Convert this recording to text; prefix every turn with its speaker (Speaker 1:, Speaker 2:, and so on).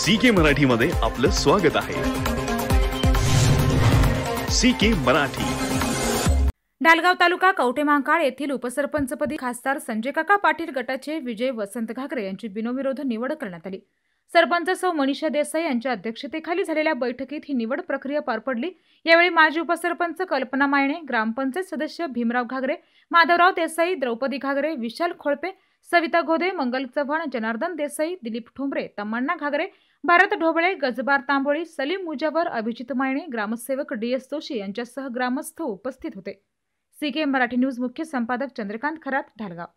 Speaker 1: C के मध्ये आपलं स्वागत आहे सी मराठी
Speaker 2: डालगाव तालुका कवठे महाकाळ येथील उपसरपंचपदी खासदार संजय काका पाटील गटाचे विजय वसंत घाकरे यांची बिनविरोध निवड करण्यात आली सरपंच सौ मनीषा देसाई यांच्या अध्यक्षतेखाली झालेल्या बैठकीत ही निवड प्रक्रिया पार पडली यावेळी माजी उपसरपंच कल्पना मायणे ग्रामपंचायत सदस्य भीमराव घागरे माधवराव देसाई द्रौपदी घागरे विशाल खोळपे सविता घोदे मंगल चव्हाण जनार्दन देसाई दिलीप ठोंबरे तम्मण्णा घागरे भारत ढोबळे गजबार तांबोळी सलीम मुजावर अभिजित मायणे ग्रामसेवक डी एस जोशी यांच्यासह ग्रामस्थ उपस्थित होते सी मराठी न्यूज मुख्य संपादक चंद्रकांत खरात ढालगाव